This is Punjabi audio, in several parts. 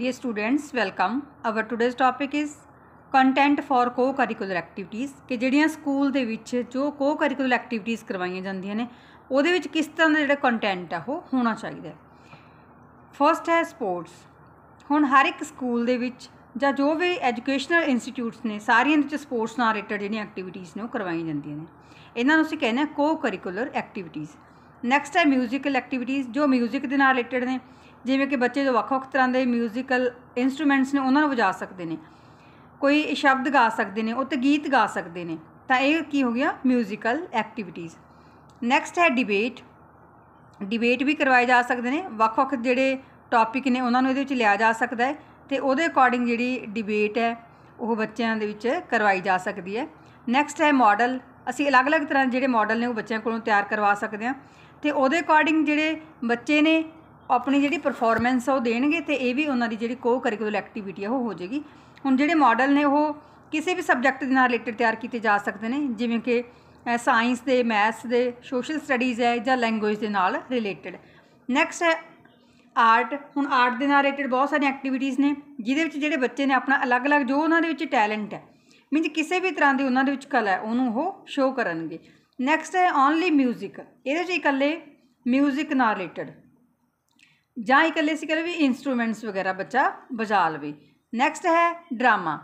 Dear students, welcome. Our today's topic is content for co curricular activities ਕਿ ਜਿਹੜੀਆਂ ਸਕੂਲ ਦੇ ਵਿੱਚ ਜੋ ਕੋ ਕਰਿਕੂਲਰ ਐਕਟੀਵਿਟੀਜ਼ ਕਰਵਾਈਆਂ ਜਾਂਦੀਆਂ ਨੇ ਉਹਦੇ ਵਿੱਚ ਕਿਸ ਤਰ੍ਹਾਂ ਦਾ ਜਿਹੜਾ ਕੰਟੈਂਟ ਆ ਉਹ ਹੋਣਾ ਚਾਹੀਦਾ ਫਰਸਟ ਹੈ ਸਪੋਰਟਸ ਹੁਣ ਹਰ ਇੱਕ ਸਕੂਲ ਦੇ ਵਿੱਚ ਜਾਂ ਜੋ ਵੀ ਐਜੂਕੇਸ਼ਨਲ ਇੰਸਟੀਚਿਊਟਸ ਨੇ ਸਾਰੀਆਂ ਦੇ ਵਿੱਚ ਸਪੋਰਟਸ ਨਾਲ ਰਿਲੇਟਡ ਜਿਹੜੀਆਂ ਐਕਟੀਵਿਟੀਜ਼ ਨੇ ਉਹ ਕਰਵਾਈਆਂ ਜਾਂਦੀਆਂ ਨੇ ਇਹਨਾਂ ਨੂੰ ਅਸੀਂ ਕਹਿੰਦੇ ਆ ਕੋ ਕਰਿਕੂਲਰ ਐਕਟੀਵਿਟੀਜ਼ ਨੈਕਸਟ ਹੈ ਮਿਊਜ਼ੀਕਲ ਐਕਟੀਵਿਟੀਜ਼ ਜੋ ਮਿਊਜ਼ਿਕ ਦੇ ਨਾਲ ਰਿਲੇਟਡ ਨੇ ਜਿਵੇਂ ਕਿ ਬੱਚੇ ਜੋ ਵੱਖ-ਵੱਖ ਤਰ੍ਹਾਂ ਦੇ 뮤지컬 ਇਨਸਟਰੂਮੈਂਟਸ ਨੇ ਉਹਨਾਂ ਨੂੰ ਵਜਾ ਸਕਦੇ ਨੇ ਕੋਈ ਸ਼ਬਦ ਗਾ ਸਕਦੇ ਨੇ ਤੇ ਗੀਤ ਗਾ ਸਕਦੇ ਨੇ ਤਾਂ ਇਹ ਕੀ ਹੋ ਗਿਆ 뮤지컬 ਐਕਟੀਵਿਟੀਜ਼ ਨੈਕਸਟ ਹੈ ਡਿਬੇਟ ਡਿਬੇਟ ਵੀ ਕਰਵਾਏ ਜਾ ਸਕਦੇ ਨੇ ਵੱਖ-ਵੱਖ ਜਿਹੜੇ ਟੌਪਿਕ ਨੇ ਉਹਨਾਂ ਨੂੰ ਇਹਦੇ ਵਿੱਚ ਲਿਆ ਜਾ ਸਕਦਾ ਹੈ ਤੇ ਉਹਦੇ ਅਕੋਰਡਿੰਗ ਜਿਹੜੀ ਡਿਬੇਟ ਹੈ ਉਹ ਬੱਚਿਆਂ ਦੇ ਵਿੱਚ ਕਰਵਾਈ ਜਾ ਸਕਦੀ ਹੈ ਨੈਕਸਟ ਹੈ ਮਾਡਲ ਅਸੀਂ ਅਲੱਗ-ਅਲੱਗ ਤਰ੍ਹਾਂ ਜਿਹੜੇ ਮਾਡਲ ਨੇ ਉਹ ਬੱਚਿਆਂ ਕੋਲੋਂ ਤਿਆਰ ਕਰਵਾ ਸਕਦੇ ਹਾਂ ਤੇ ਉਹਦੇ ਅਕੋਰਡਿੰਗ ਜਿਹੜੇ ਬੱਚੇ ਨੇ ਆਪਣੀ ਜਿਹੜੀ ਪਰਫਾਰਮੈਂਸ ਆ ਉਹ ਦੇਣਗੇ ਤੇ ਇਹ ਵੀ ਉਹਨਾਂ ਦੀ ਜਿਹੜੀ ਕੋ ਕਰਿਕੂਲਰ ਐਕਟੀਵਿਟੀ ਆ ਉਹ ਹੋ ਜਾਏਗੀ ਹੁਣ ਜਿਹੜੇ ਮਾਡਲ ਨੇ ਉਹ ਕਿਸੇ ਵੀ ਸਬਜੈਕਟ ਦੇ ਨਾਲ ਰਿਲੇਟਡ ਤਿਆਰ ਕੀਤੇ ਜਾ ਸਕਦੇ ਨੇ ਜਿਵੇਂ ਕਿ ਸਾਇੰਸ ਦੇ ਮੈਥਸ ਦੇ ਸੋਸ਼ਲ ਸਟੱਡੀਜ਼ ਹੈ ਜਾਂ ਲੈਂਗੁਏਜ ਦੇ ਨਾਲ ਰਿਲੇਟਡ ਨੈਕਸਟ ਹੈ ਆਰਟ ਹੁਣ ਆਰਟ ਦੇ ਨਾਲ ਰਿਲੇਟਡ ਬਹੁਤ ਸਾਰੀਆਂ ਐਕਟੀਵਿਟੀਜ਼ ਨੇ ਜਿਹਦੇ ਵਿੱਚ ਜਿਹੜੇ ਬੱਚੇ ਨੇ ਆਪਣਾ ਅਲੱਗ-ਅਲੱਗ ਜੋ ਉਹਨਾਂ ਦੇ ਵਿੱਚ ਟੈਲੈਂਟ ਹੈ ਮੀਨਸ ਕਿਸੇ ਵੀ ਤਰ੍ਹਾਂ ਦੀ ਉਹਨਾਂ ਦੇ ਵਿੱਚ ਕਲਾ ਹੈ ਉਹਨੂੰ ਉਹ ਸ਼ੋਅ ਕਰਨਗੇ ਨੈਕਸਟ ਹੈ ਓਨਲੀ 뮤직 ਇਹਦੇ ਵਿੱਚ ਇਕੱਲੇ 뮤직 ਨਾਲ ਰਿਲੇਟਡ ਜਾਂ ਇਕੱਲੇ ਅਸੀਂ ਵੀ ਇਨਸਟਰੂਮੈਂਟਸ ਵਗੈਰਾ ਬੱਚਾ ਵਜਾ ਲਵੇ ਨੈਕਸਟ ਹੈ ਡਰਾਮਾ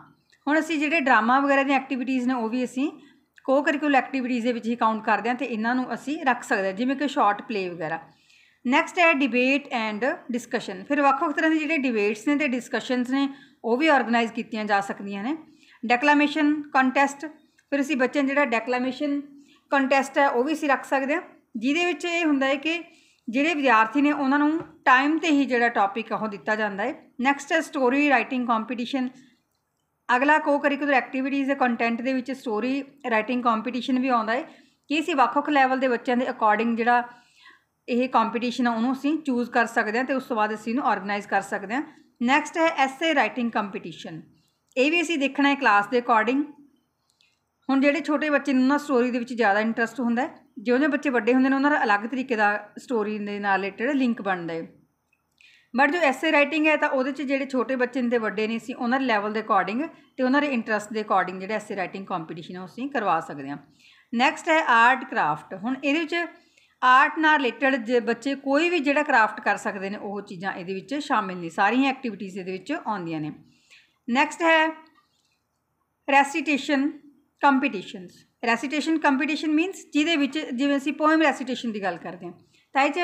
ਹੁਣ ਅਸੀਂ ਜਿਹੜੇ ਡਰਾਮਾ ਵਗੈਰਾ ਦੀਆਂ ਐਕਟੀਵਿਟੀਜ਼ ਨੇ ਉਹ ਵੀ ਅਸੀਂ ਕੋ ਕਰਿਕੂਲਰ ਐਕਟੀਵਿਟੀਜ਼ ਦੇ ਵਿੱਚ ਹੀ ਕਾਊਂਟ ਕਰਦੇ ਹਾਂ ਤੇ ਇਹਨਾਂ ਨੂੰ ਅਸੀਂ ਰੱਖ ਸਕਦੇ ਹਾਂ ਜਿਵੇਂ ਕਿ ਸ਼ਾਰਟ ਪਲੇ ਵਗੈਰਾ ਨੈਕਸਟ ਹੈ ਡਿਬੇਟ ਐਂਡ ਡਿਸਕਸ਼ਨ ਫਿਰ ਵੱਖ-ਵੱਖ ਤਰ੍ਹਾਂ ਦੇ ਜਿਹੜੇ ਡਿਬੇਟਸ ਨੇ ਤੇ ਡਿਸਕਸ਼ਨਸ ਨੇ ਉਹ ਵੀ ਆਰਗੇਨਾਈਜ਼ ਕੀਤੀਆਂ ਜਾ ਸਕਦੀਆਂ ਨੇ ਡੈਕਲੇਮੇਸ਼ਨ ਕੰਟੈਸਟ ਫਿਰ ਅਸੀਂ ਬੱਚਿਆਂ ਜਿਹੜਾ ਡੈਕਲੇਮੇਸ਼ਨ ਕੰਟੈਸਟ ਹੈ ਉਹ ਵੀ ਅਸੀਂ ਰੱਖ ਸਕਦੇ ਹਾਂ ਜਿਹਦੇ ਵਿੱਚ ਇਹ ਹੁੰਦਾ ਹੈ ਕਿ ਜਿਹੜੇ ਵਿਦਿਆਰਥੀ ਨੇ ਉਹਨਾਂ ਨੂੰ ਟਾਈਮ ਤੇ ਹੀ ਜਿਹੜਾ ਟੌਪਿਕ ਉਹ ਦਿੱਤਾ ਜਾਂਦਾ ਹੈ ਨੈਕਸਟ ਹੈ ਸਟੋਰੀ ਰਾਈਟਿੰਗ ਕੰਪੀਟੀਸ਼ਨ ਅਗਲਾ ਕੋ ਕਰਿਕੂਲਰ ਐਕਟੀਵਿਟੀਜ਼ ਦੇ ਕੰਟੈਂਟ ਦੇ ਵਿੱਚ ਸਟੋਰੀ ਰਾਈਟਿੰਗ ਕੰਪੀਟੀਸ਼ਨ ਵੀ ਆਉਂਦਾ ਹੈ ਕਿ ਅਸੀਂ ਵੱਖ-ਵੱਖ ਲੈਵਲ ਦੇ ਬੱਚਿਆਂ ਦੇ ਅਕੋਰਡਿੰਗ ਜਿਹੜਾ ਇਹ ਕੰਪੀਟੀਸ਼ਨ ਆ ਉਹਨੂੰ ਅਸੀਂ ਚੂਜ਼ ਕਰ ਸਕਦੇ ਹਾਂ ਤੇ ਉਸ ਤੋਂ ਬਾਅਦ ਅਸੀਂ ਇਹਨੂੰ ਆਰਗੇਨਾਈਜ਼ ਕਰ ਸਕਦੇ ਹਾਂ ਨੈਕਸਟ ਹੈ ਐਸੇ ਰਾਈਟਿੰਗ ਕੰਪੀਟੀਸ਼ਨ ਇਹ ਵੀ ਅਸੀਂ ਦੇਖਣਾ ਹੈ ਕਲਾਸ ਦੇ ਅਕੋਰਡਿੰਗ ਹੁਣ ਜਿਹੜੇ ਛੋਟੇ ਬੱਚੇ ਨੂੰ ਨਾ ਸਟੋਰੀ ਦੇ ਵਿੱਚ ਜ਼ਿਆਦਾ ਇੰਟਰਸਟ ਹੁੰਦਾ ਹੈ ਜਿਉਂ ਬੱਚੇ ਵੱਡੇ ਹੁੰਦੇ ਨੇ ਉਹਨਾਂ ਦਾ ਅਲੱਗ ਤਰੀਕੇ ਦਾ ਸਟੋਰੀ ਦੇ ਨਾਲ ਰਿਲੇਟਡ ਲਿੰਕ ਬਣਦਾ ਹੈ ਬਟ ਜੋ ਐਸੇ ਰਾਈਟਿੰਗ ਹੈ ਤਾਂ ਉਹਦੇ 'ਚ ਜਿਹੜੇ ਛੋਟੇ ਬੱਚੇ ਨੇ ਤੇ ਵੱਡੇ ਨਹੀਂ ਸੀ ਉਹਨਾਂ ਦੇ ਲੈਵਲ ਦੇ ਅਕੋਰਡਿੰਗ ਤੇ ਉਹਨਾਂ ਦੇ ਇੰਟਰਸਟ ਦੇ ਅਕੋਰਡਿੰਗ ਜਿਹੜਾ ਐਸੇ ਰਾਈਟਿੰਗ ਕੰਪੀਟੀਸ਼ਨ ਉਹ ਅਸੀਂ ਕਰਵਾ ਸਕਦੇ ਹਾਂ ਨੈਕਸਟ ਹੈ ਆਰਟ ਕਰਾਫਟ ਹੁਣ ਇਹਦੇ ਵਿੱਚ ਆਰਟ ਨਾਲ ਰਿਲੇਟਡ ਜੇ ਬੱਚੇ ਕੋਈ ਵੀ ਜਿਹੜਾ ਕਰਾਫਟ ਕਰ ਸਕਦੇ ਨੇ ਉਹ ਚੀਜ਼ਾਂ ਇਹਦੇ ਵਿੱਚ ਸ਼ਾਮਿਲ ਨੇ ਸਾਰੀਆਂ ਐਕਟੀਵਿਟੀਜ਼ ਇਹਦੇ ਵਿੱਚ ਆਉਂਦੀਆਂ ਨੇ ਨੈਕਸਟ ਹੈ recitation competitions recitation competition means ਜਿਹਦੇ ਵਿੱਚ ਜਿਵੇਂ ਅਸੀਂ ਪੋਇਮ ਰੈਸੀਟੇਸ਼ਨ ਦੀ ਗੱਲ ਕਰਦੇ ਹਾਂ ਤਾਂ ਇਹ 'ਚ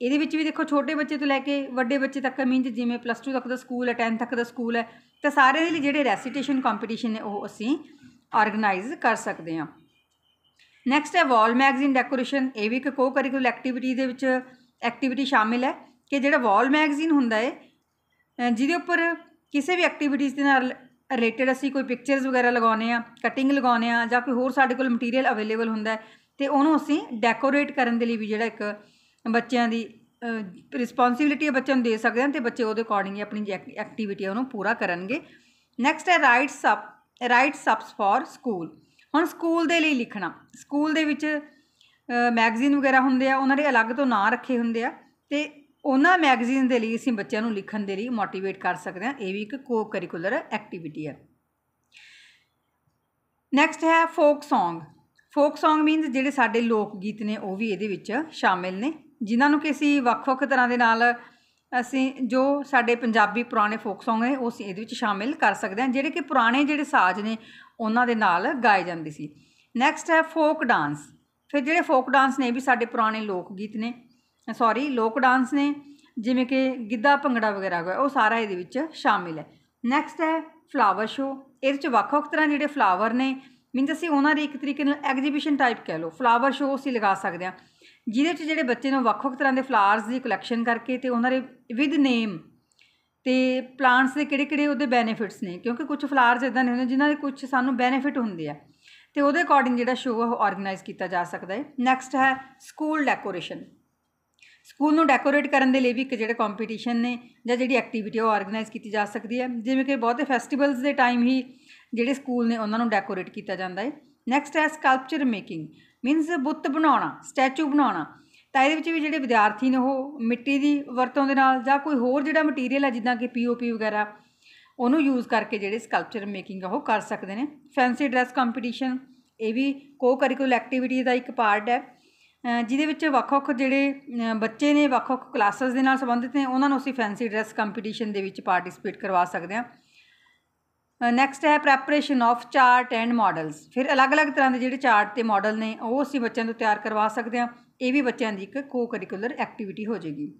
ਇਹਦੇ ਵਿੱਚ ਵੀ ਦੇਖੋ ਛੋਟੇ ਬੱਚੇ ਤੋਂ ਲੈ ਕੇ ਵੱਡੇ ਬੱਚੇ ਤੱਕ ਮੀਨਸ ਜਿਵੇਂ ਪਲੱਸ 2 ਤੱਕ ਦਾ ਸਕੂਲ ਹੈ 10 ਤੱਕ ਦਾ ਸਕੂਲ ਹੈ ਤਾਂ ਸਾਰਿਆਂ ਦੇ ਲਈ ਜਿਹੜੇ ਰੈਸੀਟੇਸ਼ਨ ਕੰਪੀਟੀਸ਼ਨ ਨੇ ਉਹ ਅਸੀਂ ਆਰਗੇਨਾਈਜ਼ ਕਰ ਸਕਦੇ ਹਾਂ ਨੈਕਸਟ ਹੈ ਵਾਲ ਮੈਗਜ਼ੀਨ ਡੈਕੋਰੇਸ਼ਨ ਇਹ ਵੀ ਇੱਕ ਕੋ ਕਰਿਕੂਲਰ ਐਕਟੀਵਿਟੀ ਦੇ ਵਿੱਚ ਐਕਟੀਵਿਟੀ ਸ਼ਾਮਿਲ ਹੈ ਕਿ ਜਿਹੜਾ ਵਾਲ ਮੈਗਜ਼ੀਨ ਹੁੰਦਾ ਹੈ ਜਿਹਦੇ ਉੱਪਰ ਕਿਸੇ ਵੀ ਐਕਟੀਵਿਟੀਜ਼ ਦੇ ਨਾਲ ਰਿਲੇਟਡ ਅਸੀਂ ਕੋਈ ਪਿਕਚਰਸ ਵਗੈਰਾ ਲਗਾਉਨੇ ਆ ਕਟਿੰਗ ਲਗਾਉਨੇ ਆ ਜਾਂ ਕੋਈ ਹੋਰ ਸਾਡੇ ਕੋਲ ਮਟੀਰੀਅਲ ਅਵੇਲੇਬਲ ਹੁੰਦਾ ਤੇ ਉਹਨੂੰ ਅਸੀਂ ਡੈਕੋਰੇਟ ਕਰਨ ਦੇ ਲਈ ਵੀ ਜਿਹੜਾ ਇੱਕ ਬੱਚਿਆਂ ਦੀ ਹੈ ਬੱਚਿਆਂ ਨੂੰ ਦੇ ਸਕਦੇ ਹਾਂ ਤੇ ਬੱਚੇ ਉਹਦੇ ਅਕੋਰਡਿੰਗ ਆਪਣੀ ਐਕਟੀਵਿਟੀ ਉਹਨੂੰ ਪੂਰਾ ਕਰਨਗੇ ਨੈਕਸਟ ਹੈ writes up writes ups for school ਹੁਣ ਸਕੂਲ ਦੇ ਲਈ ਲਿਖਣਾ ਸਕੂਲ ਦੇ ਵਿੱਚ ਮੈਗਜ਼ੀਨ ਵਗੈਰਾ ਹੁੰਦੇ ਆ ਉਹਨਾਂ ਦੇ ਅਲੱਗ ਤੋਂ ਨਾਂ ਰੱਖੇ ਹੁੰਦੇ ਆ ਤੇ ਉਹਨਾਂ ਮੈਗਜ਼ੀਨ ਦੇ ਲਈ ਅਸੀਂ ਬੱਚਿਆਂ ਨੂੰ ਲਿਖਣ ਦੇ ਲਈ ਮੋਟੀਵੇਟ ਕਰ ਸਕਦੇ ਹਾਂ ਇਹ ਵੀ ਇੱਕ ਕੋ ਕਰਿਕੂਲਰ ਐਕਟੀਵਿਟੀ ਹੈ ਨੈਕਸਟ ਹੈ folk Song folk Song means ਜਿਹੜੇ ਸਾਡੇ ਲੋਕ ਗੀਤ ਨੇ ਉਹ ਵੀ ਇਹਦੇ ਵਿੱਚ ਸ਼ਾਮਿਲ ਨੇ ਜਿਨ੍ਹਾਂ ਨੂੰ ਕਿ ਅਸੀਂ ਵੱਖ-ਵੱਖ ਤਰ੍ਹਾਂ ਦੇ ਨਾਲ ਅਸੀਂ ਜੋ ਸਾਡੇ ਪੰਜਾਬੀ ਪੁਰਾਣੇ ਫੋਕ Song ਨੇ ਉਹ ਅਸੀਂ ਇਹਦੇ ਵਿੱਚ ਸ਼ਾਮਿਲ ਕਰ ਸਕਦੇ ਹਾਂ ਜਿਹੜੇ ਕਿ ਪੁਰਾਣੇ ਜਿਹੜੇ ਸਾਜ਼ ਨੇ ਉਹਨਾਂ ਦੇ ਨਾਲ ਗਾਏ ਜਾਂਦੇ ਸੀ ਨੈਕਸਟ ਹੈ ਫੋਕ ਡਾਂਸ ਫਿਰ ਜਿਹੜੇ ਫੋਕ ਡਾਂਸ ਨੇ ਵੀ ਸਾਡੇ ਪੁਰਾਣੇ ਲੋਕ ਗੀਤ ਨੇ ਸੌਰੀ ਲੋਕ ਡਾਂਸ ਨੇ ਜਿਵੇਂ ਕਿ ਗਿੱਧਾ ਭੰਗੜਾ ਵਗੈਰਾ ਹੋਇਆ ਉਹ ਸਾਰਾ ਇਹਦੇ ਵਿੱਚ ਸ਼ਾਮਿਲ ਹੈ ਨੈਕਸਟ ਹੈ ਫਲਾਵਰ ਸ਼ੋ ਇਹਦੇ ਵਿੱਚ ਵੱਖ ਵੱਖ ਤਰ੍ਹਾਂ ਜਿਹੜੇ ਫਲਾਵਰ ਨੇ ਮੀਨਸ ਅਸੀਂ ਉਹਨਾਂ ਦੇ ਇੱਕ ਤਰੀਕੇ ਨਾਲ ਐਗਜ਼ੀਬਿਸ਼ਨ ਟਾਈਪ ਕਹਿ ਲਓ ਫਲਾਵਰ ਸ਼ੋ ਅਸੀਂ ਲਗਾ ਸਕਦੇ ਹਾਂ ਜਿਹਦੇ ਵਿੱਚ ਜਿਹੜੇ ਬੱਚੇ ਨੂੰ ਵੱਖ ਵੱਖ ਤਰ੍ਹਾਂ ਦੇ ਫਲਾਵਰਸ ਦੀ ਕਲੈਕਸ਼ਨ ਕਰਕੇ ਤੇ ਉਹਨਾਂ ਦੇ ਵਿਦ ਨੇਮ ਤੇ ਪਲਾਂਟਸ ਦੇ ਕਿਹੜੇ ਕਿਹੜੇ ਉਹਦੇ ਬੈਨੀਫਿਟਸ ਨੇ ਕਿਉਂਕਿ ਕੁਝ ਫਲਾਵਰਸ ਇਦਾਂ ਨੇ ਹੁੰਦੇ ਜਿਨ੍ਹਾਂ ਦੇ ਕੁਝ ਸਾਨੂੰ ਬੈਨੀਫਿਟ ਹੁੰਦੇ ਆ ਤੇ ਉਹਦੇ ਅਕੋਰਡਿੰਗ ਜਿਹੜਾ ਸ਼ੋਅ ਉਹ ਆਰਗੇਨਾਈਜ਼ ਕੀਤਾ ਜਾ ਸਕਦਾ ਹੈ ਨੈਕਸਟ ਹੈ ਸਕੂਲ ਡੈਕੋਰੇਸ਼ਨ ਸਕੂਲ ਨੂੰ ਡੈਕੋਰੇਟ ਕਰਨ ਦੇ ਲਈ ਵੀ ਇੱਕ ਜਿਹੜਾ ਕੰਪੀਟੀਸ਼ਨ ਨੇ ਜਾਂ ਜਿਹੜੀ ਐਕਟੀਵਿਟੀ ਉਹ ਆਰਗੇਨਾਈਜ਼ ਕੀਤੀ ਜਾ ਸਕਦੀ ਹੈ ਜਿਵੇਂ ਕਿ ਬਹੁਤੇ ਫੈਸਟੀਵਲਸ ਦੇ ਟਾਈਮ ਹੀ ਜਿਹੜੇ ਸਕੂਲ ਨੇ ਉਹਨਾਂ ਨੂੰ ਡੈਕੋਰੇਟ ਕੀਤਾ ਜਾਂਦਾ ਹੈ ਨੈਕਸਟ ਹੈ ਸਕਲਪਚਰ ਮੇਕਿੰਗ ਮੀਨਸ ਬੁੱਤ ਬਣਾਉਣਾ ਸਟੈਚੂ ਬਣਾਉਣਾ ਤਾਂ ਇਹਦੇ ਵਿੱਚ ਵੀ ਜਿਹੜੇ ਵਿਦਿਆਰਥੀ ਨੇ ਉਹ ਮਿੱਟੀ ਦੀ ਵਰਤੋਂ ਦੇ ਨਾਲ ਜਾਂ ਕੋਈ ਹੋਰ ਜਿਹੜਾ ਮਟੀਰੀਅਲ ਹੈ ਜਿੱਦਾਂ ਕਿ ਪੀਓਪੀ ਵਗੈਰਾ ਉਹਨੂੰ ਯੂਜ਼ ਕਰਕੇ ਜਿਹੜੇ ਸਕਲਪਚਰ ਮੇਕਿੰਗ ਉਹ ਕਰ ਸਕਦੇ ਨੇ ਫੈਂਸੀ ਡਰੈਸ ਕੰਪੀਟੀਸ਼ਨ ਇਹ ਵੀ ਕੋ ਕਰਿਕੂਲਰ ਐਕਟੀਵਿਟੀ ਦਾ ਇੱਕ ਪਾਰਟ ਹੈ ਜਿਹਦੇ ਵਿੱਚ ਵੱਖ ਵੱਖ ਜਿਹੜੇ ਬੱਚੇ ਨੇ ਵੱਖ ਵੱਖ ਕਲਾਸਸ ਦੇ ਨਾਲ ਸੰਬੰਧਿਤ ਨੇ ਉਹਨਾਂ ਨੂੰ ਅਸੀਂ ਫੈਂਸੀ ਡਰੈਸ ਕੰਪੀਟੀਸ਼ਨ ਦੇ ਵਿੱਚ ਪਾਰਟਿਸਿਪੇਟ ਕਰਵਾ ਸਕਦੇ ਹਾਂ ਨੈਕਸਟ ਹੈ preparation of chart and models ਫਿਰ ਅਲੱਗ-ਅਲੱਗ ਤਰ੍ਹਾਂ ਦੇ ਜਿਹੜੇ ਚਾਰਟ ਤੇ ਮਾਡਲ ਨੇ ਉਹ ਅਸੀਂ ਬੱਚਿਆਂ ਨੂੰ ਤਿਆਰ ਕਰਵਾ ਸਕਦੇ ਹਾਂ ਇਹ ਵੀ ਬੱਚਿਆਂ ਦੀ ਇੱਕ ਕੋ ਕਰਿਕੂਲਰ ਐਕਟੀਵਿਟੀ ਹੋ ਜਾਏਗੀ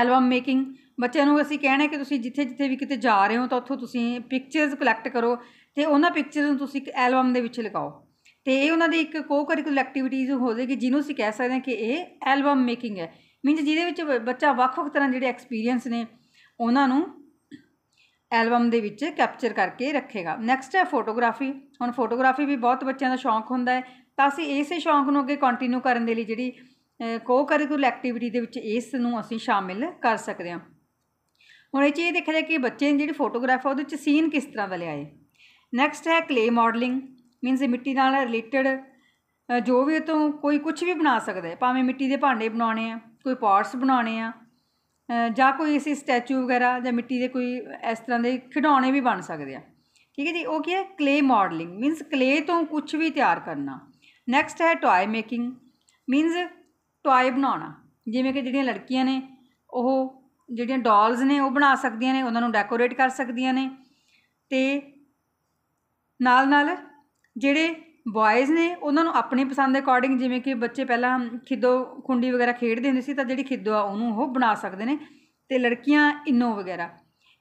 ਐਲਬਮ ਮੇਕਿੰਗ ਬੱਚਿਆਂ ਨੂੰ ਅਸੀਂ ਕਹਿਣਾ ਕਿ ਤੁਸੀਂ ਜਿੱਥੇ ਜਿੱਥੇ ਵੀ ਕਿਤੇ ਜਾ ਰਹੇ ਹੋ ਤਾਂ ਉੱਥੋਂ ਤੁਸੀਂ ਪਿਕਚਰਸ ਕਲੈਕਟ ਕਰੋ ਤੇ ਉਹਨਾਂ ਪਿਕਚਰਸ ਨੂੰ ਤੁਸੀਂ ਇੱਕ ਐਲਬਮ ਦੇ ਵਿੱਚ ਲਗਾਓ ਤੇ ਇਹ ਉਹਨਾਂ ਦੀ ਇੱਕ ਕੋ ਕਰਿਕੂਲਰ ਐਕਟੀਵਿਟੀਜ਼ ਹੋਵੇਗੀ ਜਿਹਨੂੰ ਅਸੀਂ ਕਹਿ ਸਕਦੇ ਹਾਂ ਕਿ ਇਹ ਐਲਬਮ ਮੇਕਿੰਗ ਹੈ ਮੀਨਸ ਜਿਹਦੇ ਵਿੱਚ ਬੱਚਾ ਵੱਖ-ਵੱਖ ਤਰ੍ਹਾਂ ਜਿਹੜੇ ਐਕਸਪੀਰੀਅੰਸ ਨੇ ਉਹਨਾਂ ਨੂੰ ਐਲਬਮ ਦੇ ਵਿੱਚ ਕੈਪਚਰ ਕਰਕੇ ਰੱਖੇਗਾ ਨੈਕਸਟ ਹੈ ਫੋਟੋਗ੍ਰਾਫੀ ਹੁਣ ਫੋਟੋਗ੍ਰਾਫੀ ਵੀ ਬਹੁਤ ਬੱਚਿਆਂ ਦਾ ਸ਼ੌਂਕ ਹੁੰਦਾ ਹੈ ਤਾਂ ਅਸੀਂ ਇਸੇ ਸ਼ੌਂਕ ਨੂੰ ਅੱਗੇ ਕੰਟੀਨਿਊ ਕਰਨ ਦੇ ਲਈ ਜਿਹੜੀ ਕੋ ਕਰਿਕੂਲਰ ਐਕਟੀਵਿਟੀ ਦੇ ਵਿੱਚ ਇਸ ਨੂੰ ਅਸੀਂ ਸ਼ਾਮਿਲ ਕਰ ਸਕਦੇ ਹਾਂ ਹੁਣ ਇਹ ਚੀਜ਼ ਦੇਖਿਆ ਜਾਏ ਕਿ ਬੱਚੇ ਨੇ ਜਿਹੜੀ ਫੋਟੋਗ੍ਰਾਫ ਆ ਉਹਦੇ ਵਿੱਚ ਸੀਨ ਕਿਸ ਤਰ੍ਹਾਂ ਦਾ ਲਿਆਏ ਨੈਕਸਟ ਹੈ ਕਲੇ ਮਾਡਲਿੰਗ ਮੀਨਸ ਮਿੱਟੀ ਨਾਲ ਰਿਲੇਟਡ ਜੋ ਵੀ ਤੋਂ ਕੋਈ ਕੁਝ ਵੀ ਬਣਾ ਸਕਦਾ ਹੈ ਭਾਵੇਂ ਮਿੱਟੀ ਦੇ ਭਾਂਡੇ ਬਣਾਉਣੇ ਆ ਕੋਈ ਪਾਰਟਸ ਬਣਾਉਣੇ ਆ ਜਾਂ ਕੋਈ ਇਸੇ ਸਟੈਚੂ ਵਗੈਰਾ ਜਾਂ ਮਿੱਟੀ ਦੇ ਕੋਈ ਇਸ ਤਰ੍ਹਾਂ ਦੇ ਖਿਡੌਣੇ ਵੀ ਬਣ ਸਕਦੇ ਆ ਠੀਕ ਹੈ ਜੀ ਉਹ ਕੀ ਹੈ ਕਲੇ ਮਾਡਲਿੰਗ ਮੀਨਸ ਕਲੇ ਤੋਂ ਕੁਝ ਵੀ ਤਿਆਰ ਕਰਨਾ ਨੈਕਸਟ ਹੈ ਟੌਏ ਮੇਕਿੰਗ ਮੀਨਸ ਟੌਏ ਬਣਾਉਣਾ ਜਿਵੇਂ ਕਿ ਜਿਹੜੀਆਂ ਲੜਕੀਆਂ ਨੇ ਉਹ ਜਿਹੜੀਆਂ ਡਾਲਸ ਨੇ ਉਹ ਬਣਾ ਸਕਦੀਆਂ ਨੇ ਉਹਨਾਂ ਨੂੰ ਡੈਕੋਰੇਟ ਕਰ ਸਕਦੀਆਂ ਨੇ ਤੇ ਨਾਲ ਨਾਲ ਜਿਹੜੇ ਬॉयਜ਼ ਨੇ ਉਹਨਾਂ ਨੂੰ ਆਪਣੀ ਪਸੰਦ ਦੇ ਅਕੋਰਡਿੰਗ ਜਿਵੇਂ ਕਿ ਬੱਚੇ ਪਹਿਲਾਂ ਖਿੱਦੋ ਖੁੰਡੀ ਵਗੈਰਾ ਖੇਡਦੇ ਹੁੰਦੇ ਸੀ ਤਾਂ ਜਿਹੜੀ ਖਿੱਦੋ ਆ ਉਹਨੂੰ ਉਹ ਬਣਾ ਸਕਦੇ ਨੇ ਤੇ ਲੜਕੀਆਂ ਇਨੋ ਵਗੈਰਾ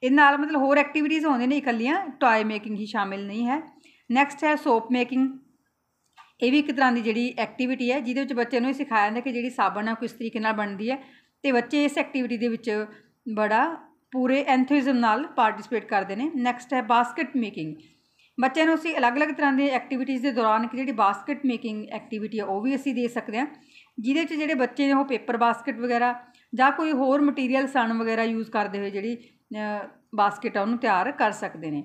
ਇਹ ਨਾਲ ਮਤਲਬ ਹੋਰ ਐਕਟੀਵਿਟੀਜ਼ ਹੁੰਦੀਆਂ ਨੇ ਇਕੱਲੀਆਂ ਟਾਇ ਮੇਕਿੰਗ ਹੀ ਸ਼ਾਮਿਲ ਨਹੀਂ ਹੈ ਨੈਕਸਟ ਹੈ ਸੋਪ ਮੇਕਿੰਗ ਇਹ ਵੀ ਇੱਕ ਤਰ੍ਹਾਂ ਦੀ ਜਿਹੜੀ ਐਕਟੀਵਿਟੀ ਹੈ ਜਿਹਦੇ ਵਿੱਚ ਬੱਚੇ ਨੂੰ ਇਹ ਸਿਖਾਇਆ ਜਾਂਦਾ ਕਿ ਜਿਹੜੀ ਸਾਬਣ ਆ ਕਿਸ ਤਰੀਕੇ ਨਾਲ ਬਣਦੀ ਹੈ ਤੇ ਬੱਚੇ ਇਸ ਐਕਟੀਵਿਟੀ ਦੇ ਵਿੱਚ ਬੜਾ ਪੂਰੇ ਐਂਥੂਜ਼ਮ ਨਾਲ ਪਾਰਟਿਸਿਪੇਟ ਕਰਦੇ ਨੇ ਨੈਕਸਟ ਹੈ ਬਾਸਕਟ ਮੇਕਿੰਗ ਬੱਚਿਆਂ ਨੂੰ ਅਸੀਂ ਅਲੱਗ-ਅਲੱਗ ਤਰ੍ਹਾਂ ਦੀ ਐਕਟੀਵਿਟੀਜ਼ ਦੇ ਦੌਰਾਨ ਕਿ ਜਿਹੜੀ ਬਾਸਕਟ ਮੇਕਿੰਗ ਐਕਟੀਵਿਟੀ ਆ ਉਹ ਵੀ ਅਸੀਂ ਦੇ ਸਕਦੇ ਹਾਂ ਜਿਹਦੇ ਵਿੱਚ ਜਿਹੜੇ ਬੱਚੇ ਨੇ ਉਹ ਪੇਪਰ ਬਾਸਕਟ ਵਗੈਰਾ ਜਾਂ ਕੋਈ ਹੋਰ ਮਟੀਰੀਅਲ ਸਣ ਵਗੈਰਾ ਯੂਜ਼ ਕਰਦੇ ਹੋਏ ਜਿਹੜੀ ਬਾਸਕਟ ਆ ਉਹਨੂੰ ਤਿਆਰ ਕਰ ਸਕਦੇ ਨੇ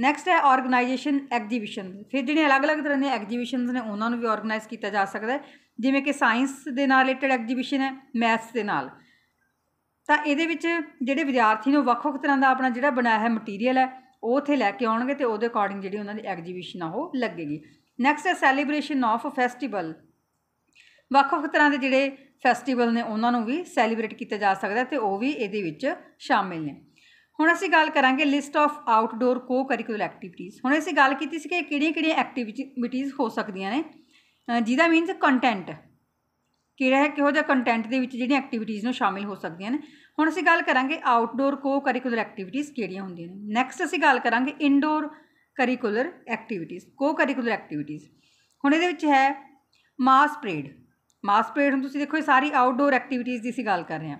ਨੈਕਸਟ ਹੈ ਆਰਗੇਨਾਈਜੇਸ਼ਨ ਐਗਜੀਬਿਸ਼ਨ ਫਿਰ ਜਿਹੜੀਆਂ ਅਲੱਗ-ਅਲੱਗ ਤਰ੍ਹਾਂ ਦੀਆਂ ਐਗਜੀਬਿਸ਼ਨਸ ਨੇ ਉਹਨਾਂ ਨੂੰ ਵੀ ਆਰਗੇਨਾਈਜ਼ ਕੀਤਾ ਜਾ ਸਕਦਾ ਹੈ ਜਿਵੇਂ ਕਿ ਸਾਇੰਸ ਦੇ ਨਾਲ ਰਿਲੇਟਡ ਐਗਜੀਬਿਸ਼ਨ ਹੈ ਮੈਥਸ ਦੇ ਨਾਲ ਤਾਂ ਇਹਦੇ ਵਿੱਚ ਜਿਹੜੇ ਵਿਦਿਆਰਥੀ ਨੂੰ ਵੱਖ-ਵੱਖ ਤਰ੍ਹਾਂ ਦਾ ਆਪਣਾ ਜਿਹੜਾ ਬਣਾਇਆ ਹੈ ਮਟੀਰੀਅਲ ਹੈ ਉਹ ਉੱਥੇ ਲੈ ਕੇ ਆਉਣਗੇ ਤੇ ਉਹਦੇ ਅਕੋਰਡਿੰਗ ਜਿਹੜੀ ਉਹਨਾਂ ਦੀ ਐਗਜੀਬਿਸ਼ਨ ਆ ਉਹ ਲੱਗੇਗੀ ਨੈਕਸਟ ਹੈ ਸੈਲੀਬ੍ਰੇਸ਼ਨ ਆਫ ਫੈਸਟੀਵਲ ਵੱਖ-ਵੱਖ ਤਰ੍ਹਾਂ ਦੇ ਜਿਹੜੇ ਫੈਸਟੀਵਲ ਨੇ ਉਹਨਾਂ ਨੂੰ ਵੀ ਸੈਲੀਬ੍ਰੇਟ ਕੀਤਾ ਜਾ ਸਕਦਾ ਤੇ ਉਹ ਵੀ ਇਹਦੇ ਵਿੱਚ ਸ਼ਾਮਿਲ ਨੇ ਹੁਣ ਅਸੀਂ ਗੱਲ ਕਰਾਂਗੇ list of outdoor co curricular activities ਹੁਣ ਅਸੀਂ ਗੱਲ ਕੀਤੀ ਸੀ ਕਿ ਕਿਹੜੀਆਂ-ਕਿਹੜੀਆਂ ਐਕਟੀਵਿਟੀਜ਼ ਹੋ ਸਕਦੀਆਂ ਨੇ ਜਿਹਦਾ ਮੀਨਸ ਕੰਟੈਂਟ ਕਿਹੜਾ ਹੈ ਕਿਹੋ ਜਿਹਾ ਕੰਟੈਂਟ ਦੇ ਵਿੱਚ ਜਿਹੜੀਆਂ ਐਕਟੀਵਿਟੀਜ਼ ਨੂੰ ਸ਼ਾਮਿਲ ਹੋ ਸਕਦੀਆਂ ਨੇ ਹੁਣ ਅਸੀਂ ਗੱਲ ਕਰਾਂਗੇ ਆਊਟਡੋਰ ਕੋ ਕਰਿਕੂਲਰ ਐਕਟੀਵਿਟੀਜ਼ ਕਿਹੜੀਆਂ ਹੁੰਦੀਆਂ ਨੇ ਨੈਕਸਟ ਅਸੀਂ ਗੱਲ ਕਰਾਂਗੇ indoor curricular activities co curricular activities ਹੁਣ ਇਹਦੇ ਵਿੱਚ ਹੈ ਮਾਸ ਪਰੇਡ ਮਾਸ ਪਰੇਡ ਹੁਣ ਤੁਸੀਂ ਦੇਖੋ ਇਹ ਸਾਰੀ ਆਊਟਡੋਰ ਐਕਟੀਵਿਟੀਜ਼ ਦੀ ਅਸੀਂ ਗੱਲ ਕਰ ਰਹੇ ਹਾਂ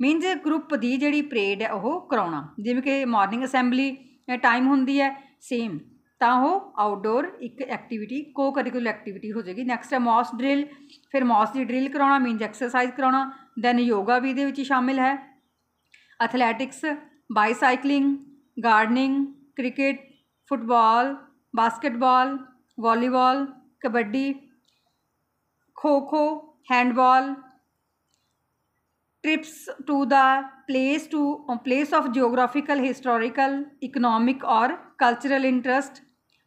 ਮੀਨਸ ਗਰੁੱਪ ਦੀ ਜਿਹੜੀ ਪਰੇਡ ਹੈ ਉਹ ਕਰਾਉਣਾ ਜਿਵੇਂ ਕਿ ਮਾਰਨਿੰਗ ਅਸੈਂਬਲੀ ਟਾਈਮ ਹੁੰਦੀ ਹੈ ਸੇਮ ਤਾਂ ਉਹ ਆਊਟਡੋਰ ਇੱਕ ਐਕਟੀਵਿਟੀ ਕੋ ਕਰਿਕੂਲਰ ਐਕਟੀਵਿਟੀ ਹੋ ਜਾਏਗੀ ਨੈਕਸਟ ਹੈ ਮੌਸ ਡ੍ਰਿਲ ਫਿਰ ਮੌਸ ਦੀ ਡ੍ਰਿਲ ਕਰਾਉਣਾ ਮੀਨਸ ਐਕਸਰਸਾਈਜ਼ ਕਰਾਉਣਾ ਦੈਨ ਯੋਗਾ ਵੀ ਇਹਦੇ ਵਿੱਚ ਸ਼ਾਮਿਲ ਹੈ athletics bicycling gardening cricket football basketball volleyball kabaddi kho kho handball trips to the place to place of geographical historical economic ਔਰ cultural interest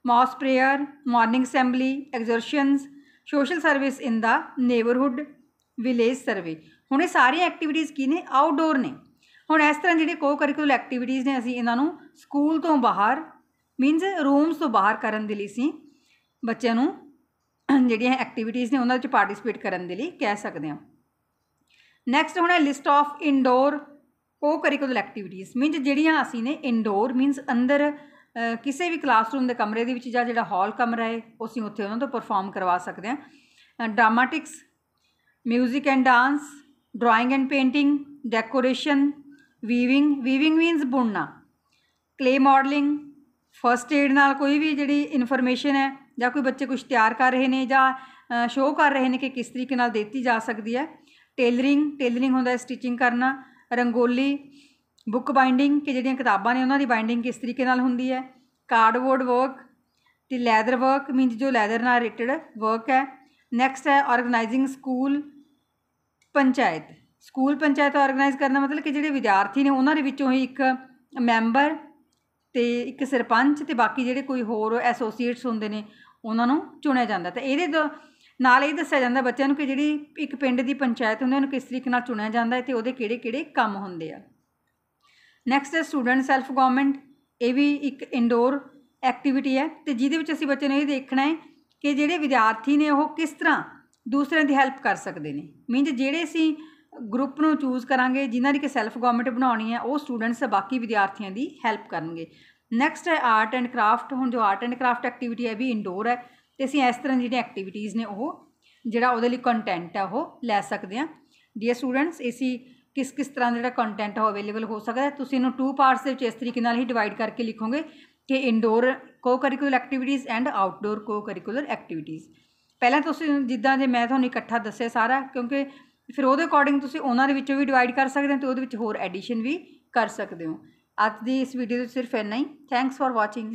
mass prayer morning assembly excursions social service in the neighbourhood village survey ਹੁਣ ਇਹ ਸਾਰੀਆਂ ਐਕਟੀਵਿਟੀਜ਼ ਕੀ ਨੇ ਆਊਟਡੋਰ ਨੇ ਹੁਣ ਇਸ ਤਰ੍ਹਾਂ ਜਿਹੜੇ ਕੋ ਕਰਿਕੂਲਰ ਐਕਟੀਵਿਟੀਜ਼ ਨੇ ਅਸੀਂ ਇਹਨਾਂ ਨੂੰ ਸਕੂਲ ਤੋਂ ਬਾਹਰ ਮੀਨਸ ਰੂਮਸ ਤੋਂ ਬਾਹਰ ਕਰਨ ਦੇ ਲਈ ਸੀ ਬੱਚਿਆਂ ਨੂੰ ਜਿਹੜੀਆਂ ਐਕਟੀਵਿਟੀਜ਼ ਨੇ ਉਹਨਾਂ ਵਿੱਚ ਪਾਰਟਿਸਿਪੇਟ ਕਰਨ ਦੇ ਲਈ ਕਹਿ ਸਕਦੇ ਹਾਂ ਨੈਕਸਟ ਹੁਣ ਹੈ list of indoor co curricular activities means ਜਿਹੜੀਆਂ ਅਸੀਂ ਨੇ ਇਨਡੋਰ ਮੀਨਸ ਅੰਦਰ ਕਿਸੇ ਵੀ ਕਲਾਸਰੂਮ ਦੇ ਕਮਰੇ ਦੇ ਵਿੱਚ ਜਾਂ ਜਿਹੜਾ ਹਾਲ ਕਮਰਾ ਹੈ ਅਸੀਂ ਉੱਥੇ ਉਹਨਾਂ ਤੋਂ ਪਰਫਾਰਮ ਕਰਵਾ ਸਕਦੇ ਹਾਂ dramatics music and dance drawing and painting decoration weaving weaving means ਬੁਣਨਾ ਕਲੇ ਮਾਡਲਿੰਗ ਫਰਸਟ ਏਡ ਨਾਲ ਕੋਈ ਵੀ ਜਿਹੜੀ ਇਨਫੋਰਮੇਸ਼ਨ ਹੈ ਜਾਂ ਕੋਈ ਬੱਚੇ ਕੁਝ ਤਿਆਰ ਕਰ ਰਹੇ ਨੇ ਜਾਂ ਸ਼ੋਅ ਕਰ ਰਹੇ ਨੇ ਕਿ ਕਿਸ ਤਰੀਕੇ ਨਾਲ ਦਿੱਤੀ ਜਾ ਸਕਦੀ ਹੈ ਟੇਲਰਿੰਗ ਟੇਲਰਿੰਗ ਹੁੰਦਾ ਸਟਿਚਿੰਗ ਕਰਨਾ ਰੰਗੋਲੀ ਬੁੱਕ ਬਾਈਂਡਿੰਗ ਕਿ ਜਿਹੜੀਆਂ ਕਿਤਾਬਾਂ ਨੇ ਉਹਨਾਂ ਦੀ ਬਾਈਂਡਿੰਗ ਕਿਸ ਤਰੀਕੇ ਨਾਲ ਹੁੰਦੀ ਹੈ ਕਾਰਡਬੋਰਡ ਵਰਕ ਤੇ ਲੈਦਰ ਵਰਕ ਮੀਨਸ ਜੋ ਲੈਦਰ ਨਾਲ ਰਿਲੇਟਡ ਵਰਕ ਹੈ ਨੈਕਸਟ ਹੈ organising school panchayat school panchayat organise ਕਰਨਾ ਮਤਲਬ ਕਿ ਜਿਹੜੇ ਵਿਦਿਆਰਥੀ ਨੇ ਉਹਨਾਂ ਦੇ ਵਿੱਚੋਂ ਹੀ ਇੱਕ ਮੈਂਬਰ ਤੇ ਇੱਕ ਸਰਪੰਚ ਤੇ ਬਾਕੀ ਜਿਹੜੇ ਕੋਈ ਹੋਰ ਐਸੋਸੀਏਟਸ ਹੁੰਦੇ ਨੇ ਉਹਨਾਂ ਨੂੰ ਚੁਣਿਆ ਜਾਂਦਾ ਤਾਂ ਇਹਦੇ ਨਾਲ ਇਹ ਦੱਸਿਆ ਜਾਂਦਾ ਬੱਚਿਆਂ ਨੂੰ ਕਿ ਜਿਹੜੀ ਇੱਕ ਪਿੰਡ ਦੀ ਪੰਚਾਇਤ ਹੁੰਦੀ ਹੈ ਉਹਨੂੰ ਕਿਸ ਤਰੀਕੇ ਨਾਲ ਚੁਣਿਆ ਜਾਂਦਾ ਹੈ ਤੇ ਉਹਦੇ ਕਿਹੜੇ-ਕਿਹੜੇ ਕੰਮ ਹੁੰਦੇ ਆ ਨੈਕਸਟ ਸਟੂਡੈਂਟ ਸੈਲਫ ਗਵਰਨਮੈਂਟ ਇਹ ਵੀ ਇੱਕ ਇਨਡੋਰ ਐਕਟੀਵਿਟੀ ਹੈ ਤੇ ਜਿਹਦੇ ਵਿੱਚ ਅਸੀਂ ਬੱਚੇ ਨੂੰ ਇਹ ਦੇਖਣਾ ਹੈ ਕਿ ਜਿਹੜੇ ਵਿਦਿਆਰਥੀ ਨੇ ਉਹ ਕਿਸ ਤਰ੍ਹਾਂ ਦੂਸਰਿਆਂ ਦੀ ਹੈਲਪ ਕਰ ਸਕਦੇ ਨੇ ਮੀਨਸ ਜਿਹੜੇ ਅਸੀਂ ਗਰੁੱਪ ਨੂੰ ਚੂਜ਼ ਕਰਾਂਗੇ ਜਿਨ੍ਹਾਂ ਦੀ ਕਿ ਸੈਲਫ ਗਵਰਨਮੈਂਟ ਬਣਾਉਣੀ ਹੈ ਉਹ ਸਟੂਡੈਂਟਸ ਬਾਕੀ ਵਿਦਿਆਰਥੀਆਂ ਦੀ ਹੈਲਪ ਕਰਨਗੇ ਨੈਕਸਟ ਹੈ ਆਰਟ ਐਂਡ ਕਰਾਫਟ ਹੁਣ ਜੋ ਆਰਟ ਐਂਡ ਕਰਾਫਟ ਐਕਟੀਵਿਟੀ ਹੈ ਵੀ ਇਨਡੋਰ ਹੈ ਤੇ ਅਸੀਂ ਇਸ ਤਰ੍ਹਾਂ ਜਿਹੜੀਆਂ ਐਕਟੀਵਿਟੀਜ਼ ਨੇ ਉਹ ਜਿਹੜਾ ਉਹਦੇ ਲਈ ਕੰਟੈਂਟ ਆ ਉਹ ਲੈ ਸਕਦੇ ਆ ਡੀਅਰ ਸਟੂਡੈਂਟਸ ਇਸੀ ਕਿਸ ਕਿਸ ਤਰ੍ਹਾਂ ਦਾ ਜਿਹੜਾ ਕੰਟੈਂਟ ਹੋ ਅਵੇਲੇਬਲ ਹੋ ਸਕਦਾ ਤੁਸੀਂ ਇਹਨੂੰ ਟੂ ਪਾਰਟਸ ਦੇ ਵਿੱਚ ਇਸ ਤਰੀਕੇ ਨਾਲ ਹੀ ਡਿਵਾਈਡ ਕਰਕੇ ਲਿਖੋਗੇ ਕਿ indoor co curricular activities and outdoor co curricular activities ਪਹਿਲਾਂ ਤੁਸੀਂ ਜਿੱਦਾਂ ਜੇ ਮੈਂ ਤੁਹਾਨੂੰ ਇਕੱਠਾ ਦੱਸਿਆ ਸਾਰਾ ਕਿਉਂਕਿ ਫਿਰ ਉਹਦੇ ਅਕੋਰਡਿੰਗ ਤੁਸੀਂ ਉਹਨਾਂ ਦੇ ਵਿੱਚੋਂ ਵੀ ਡਿਵਾਈਡ ਕਰ ਸਕਦੇ ਹੋ ਤੇ ਉਹਦੇ ਵਿੱਚ ਹੋਰ ਐਡੀਸ਼ਨ ਵੀ ਕਰ ਸਕਦੇ ਹੋ ਅੱਜ ਦੀ ਇਸ ਵੀਡੀਓ ਦੇ ਸਿਰਫ ਇੰਨਾ ਹੀ ਥੈਂਕਸ ਫਾਰ ਵਾਚਿੰਗ